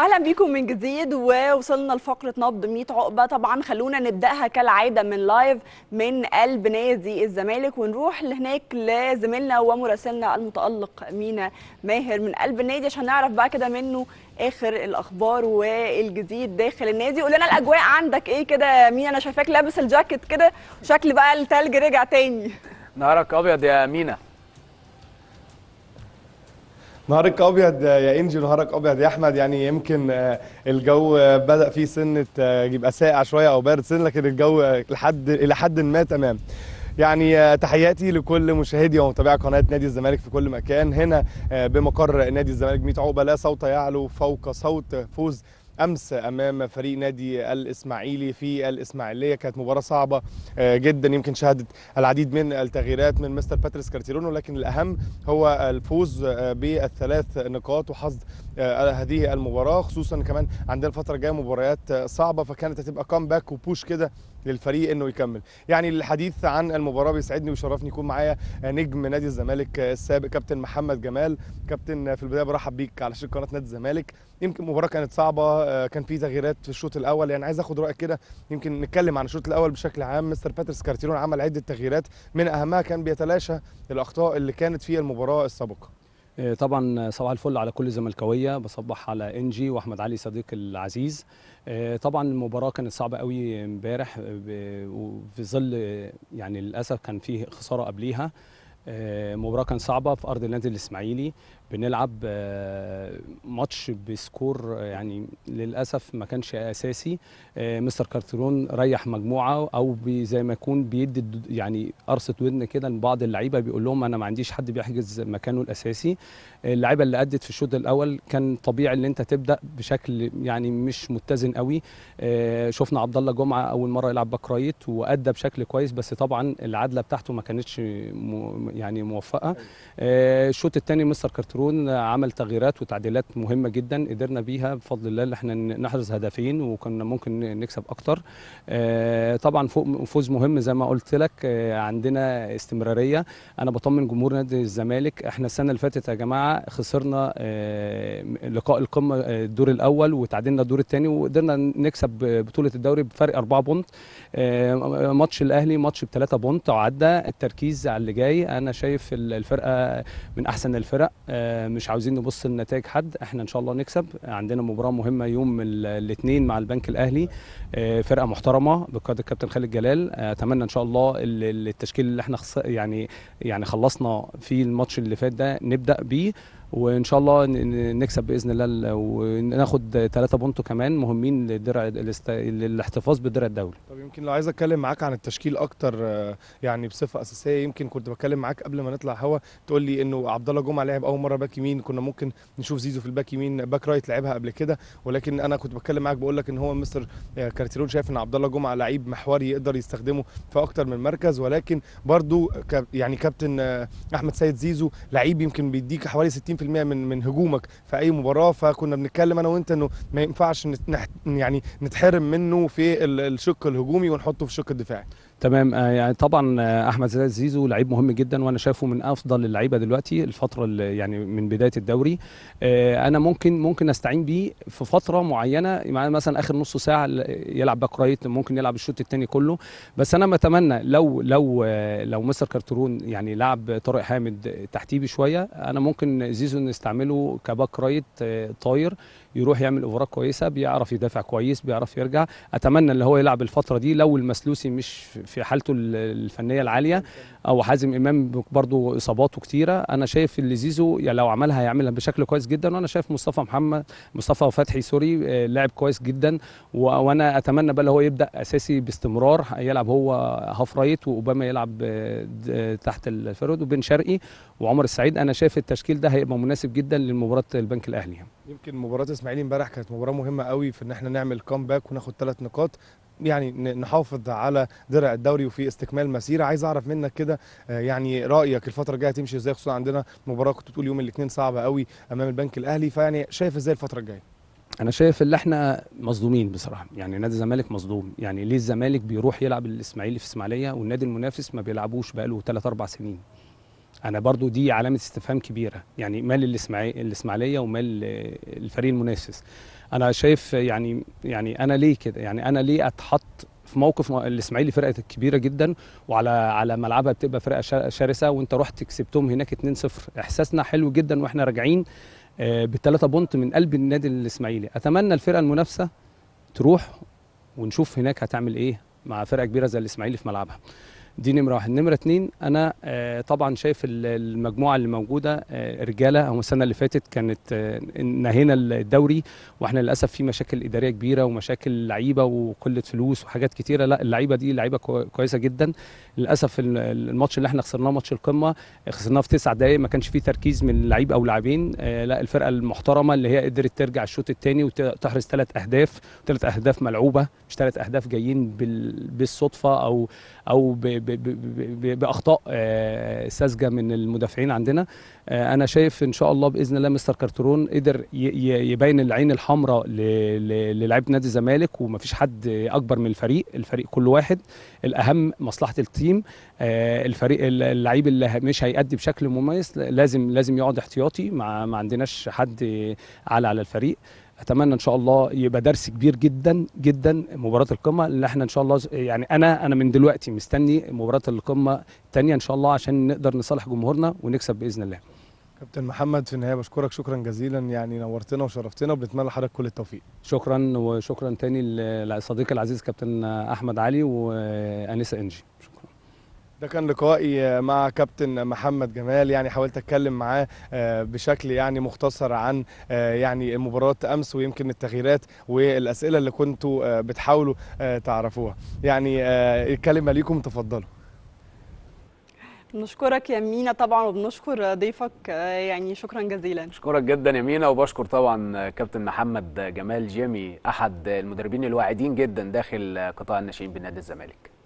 اهلا بيكم من جديد ووصلنا لفقره نبض 100 عقبه طبعا خلونا نبداها كالعاده من لايف من قلب نادي الزمالك ونروح لهناك لزميلنا ومراسلنا المتالق مينا ماهر من قلب النادي عشان نعرف بقى كده منه اخر الاخبار والجديد داخل النادي قول لنا الاجواء عندك ايه كده مينا انا شايفاك لابس الجاكيت كده شكل بقى التلج رجع تاني نهارك ابيض يا مينا نهارك ابيض يا انجي نهارك ابيض يا احمد يعني يمكن آه، الجو آه، بدا فيه سنه آه، يبقى ساقع شويه او بارد سنه لكن الجو لحد الى حد ما تمام يعني تحياتي لكل مشاهدي ومتابعي قناه نادي الزمالك في كل مكان هنا بمقر نادي الزمالك 100 عقبه لا صوت يعلو فوق صوت فوز امس امام فريق نادي الاسماعيلي في الاسماعيليه كانت مباراه صعبه آه، جدا يمكن شهدت العديد من التغييرات من مستر باتريس كارتيرونو لكن الاهم هو الفوز آه، بالثلاث نقاط وحظ آه، هذه المباراه خصوصا كمان عندنا الفتره الجايه مباريات صعبه فكانت هتبقى كامباك وبوش كده للفريق انه يكمل يعني الحديث عن المباراه بيسعدني ويشرفني يكون معايا نجم نادي الزمالك السابق كابتن محمد جمال كابتن في البدايه برحب بيك على شاشه قناه نادي الزمالك يمكن المباراه كانت صعبه آه، كان في تغييرات في الشوط الاول يعني عايز اخد رايك كده يمكن نتكلم عن الشوط الاول بشكل عام مستر باتريس كارتيرون عمل عده تغييرات من اهمها كان بيتلاشى الاخطاء اللي كانت في المباراه السابقه آه، طبعا صباح الفل على كل زملكاويه بصبح على انجي واحمد علي صديقي العزيز آه، طبعا المباراه كانت صعبه قوي امبارح آه، وفي ظل يعني للاسف كان فيه خساره قبليها مباراه كانت صعبه في ارض النادي الاسماعيلي بنلعب آه، ماتش بسكور آه، يعني للاسف ما كانش اساسي آه، مستر كارترون ريح مجموعه او زي ما يكون بيدي يعني قرصه ودن كده لبعض اللعيبه بيقول لهم انا ما عنديش حد بيحجز مكانه الاساسي اللعيبه اللي ادت في الشوط الاول كان طبيعي ان انت تبدا بشكل يعني مش متزن قوي شفنا عبد الله جمعه اول مره يلعب باك رايت وادى بشكل كويس بس طبعا العدله بتاعته ما كانتش يعني موفقه الشوط الثاني مستر كارترون كوميكرون عمل تغييرات وتعديلات مهمه جدا قدرنا بيها بفضل الله ان احنا نحرز هدفين وكنا ممكن نكسب اكتر آه، طبعا فوز مهم زي ما قلت لك آه، عندنا استمراريه انا بطمن جمهور نادي الزمالك احنا السنه اللي فاتت يا جماعه خسرنا آه، لقاء القمه الدور الاول وتعادلنا الدور الثاني وقدرنا نكسب بطوله الدوري بفرق 4 بونت ماتش الاهلي ماتش ب 3 بونت وعدى التركيز على اللي جاي انا شايف الفرقه من احسن الفرق مش عاوزين نبص لنتائج حد احنا ان شاء الله نكسب عندنا مباراه مهمه يوم الاثنين مع البنك الاهلي آه، فرقه محترمه بقياده الكابتن خالد جلال اتمنى ان شاء الله التشكيل اللي احنا يعني يعني خلصنا فيه الماتش اللي فات ده نبدا بيه وان شاء الله نكسب باذن الله وناخد ثلاثه بونتو كمان مهمين للدرع للاحتفاظ بالدرع الدولي. طب يمكن لو عايز اتكلم معاك عن التشكيل اكتر آه، يعني بصفه اساسيه يمكن كنت بتكلم معاك قبل ما نطلع هوا تقول لي انه عبد الله جمعه لعب اول مره باك يمين كنا ممكن نشوف زيزو في الباك يمين باك رايت لعبها قبل كده ولكن انا كنت بتكلم معاك بقول لك ان هو مستر آه، كارتيرون شايف ان عبد الله جمعه لعيب محوري يقدر يستخدمه في اكتر من مركز ولكن برضه يعني كابتن آه، احمد سيد زيزو لعيب يمكن بيديك حوالي 60 90% من من هجومك في اي مباراه فكنا بنتكلم انا وانت انه ما ينفعش يعني نتحرم منه في الشق الهجومي ونحطه في الشق الدفاعي تمام آه، يعني طبعا آه، احمد زيزو زيزو لعيب مهم جدا وانا شايفه من افضل اللعيبه دلوقتي الفتره اللي يعني من بدايه الدوري آه، انا ممكن ممكن استعين بيه في فتره معينه يعني مثلا اخر نص ساعه يلعب باك رايت ممكن يلعب الشوط الثاني كله بس انا بتمنى لو لو لو مستر كارترون يعني لعب طارق حامد تحتيه بشويه انا ممكن زيزو نستعمله كباك رايت طاير يروح يعمل اوفرات كويسه بيعرف يدافع كويس بيعرف يرجع اتمنى ان هو يلعب الفتره دي لو المسلوسي مش في حالته الفنيه العاليه او حازم امام برضو اصاباته كتيره انا شايف اللي زيزو يعني لو عملها هيعملها بشكل كويس جدا وانا شايف مصطفى محمد مصطفى فتحي سوري آه، لاعب كويس جدا وانا اتمنى بقى هو يبدا اساسي باستمرار يلعب هو هاف رايت واوباما يلعب آه، تحت الفرد وبن شرقي وعمر السعيد انا شايف التشكيل ده هيبقى مناسب جدا لمباراه البنك الاهلي يمكن مباراه اسماعيلي امبارح كانت مباراه مهمه قوي في ان احنا نعمل كومباك وناخد ثلاث نقاط يعني نحافظ على درع الدوري وفي استكمال مسيره عايز اعرف منك كده آه، يعني رايك الفتره الجايه هتمشي ازاي خصوصا عندنا مباراه كنت بتقول يوم الاثنين صعبه قوي امام البنك الاهلي فيعني شايف ازاي الفتره الجايه انا شايف ان احنا مصدومين بصراحه يعني نادي الزمالك مصدوم يعني ليه الزمالك بيروح يلعب الاسماعيلي في اسماعيليه والنادي المنافس ما بيلعبوش بقاله 3 4 سنين انا برضو دي علامه استفهام كبيره يعني مال الاسماعيليه ومال الفريق المنافس انا شايف يعني يعني انا ليه كده يعني انا ليه اتحط في موقف الاسماعيلي فرقه كبيره جدا وعلى على ملعبها بتبقى فرقه شرسه وانت رحت كسبتهم هناك 2-0 احساسنا حلو جدا واحنا راجعين آه، بالثلاثه بونت من قلب النادي الاسماعيلي اتمنى الفرقه المنافسه تروح ونشوف هناك هتعمل ايه مع فرقه كبيره زي الاسماعيلي في ملعبها دي نمره واحد نمره اتنين انا آه، طبعا شايف المجموعه اللي موجوده آه، رجاله هم السنه اللي فاتت كانت آه، نهينا الدوري واحنا للاسف في مشاكل اداريه كبيره ومشاكل لعيبه وقله فلوس وحاجات كتيره لا اللعيبه دي لعيبه كويسه جدا للاسف الماتش اللي احنا خسرناه ماتش القمه خسرناه في تسع دقائق ما كانش فيه تركيز من لعيب او لاعبين لا الفرقه المحترمه اللي هي قدرت ترجع الشوط الثاني وتحرز ثلاث اهداف ثلاث اهداف ملعوبه مش ثلاث اهداف جايين بالصدفه او او باخطاء آه، ساذجه من المدافعين عندنا آه، انا شايف ان شاء الله باذن الله مستر كارترون قدر يبين العين الحمراء للاعيبه نادي الزمالك ومفيش حد اكبر من الفريق الفريق كل واحد الاهم مصلحه التيم آه، الفريق اللعيب اللي مش هيأدي بشكل مميز لازم لازم يقعد احتياطي ما عندناش حد على على الفريق اتمنى ان شاء الله يبقى درس كبير جدا جدا مباراه القمه اللي احنا ان شاء الله يعني انا انا من دلوقتي مستني مباراه القمه الثانيه ان شاء الله عشان نقدر نصالح جمهورنا ونكسب باذن الله كابتن محمد في النهايه بشكرك شكرا جزيلا يعني نورتنا وشرفتنا وبنتمنى لحضرتك كل التوفيق شكرا وشكرا تاني لصديقي العزيز كابتن احمد علي وانسه انجي ده كان لقائي مع كابتن محمد جمال يعني حاولت اتكلم معاه آه، بشكل يعني مختصر عن آه، يعني مباراه امس ويمكن التغييرات والاسئله اللي كنتوا آه، بتحاولوا تعرفوها يعني الكلمه ليكم تفضلوا بنشكرك يا مينا طبعا وبنشكر ضيفك يعني شكرا جزيلا بشكرك جدا يا مينا وبشكر طبعا كابتن محمد جمال جيمي احد المدربين الواعدين جدا داخل قطاع الناشئين بنادي الزمالك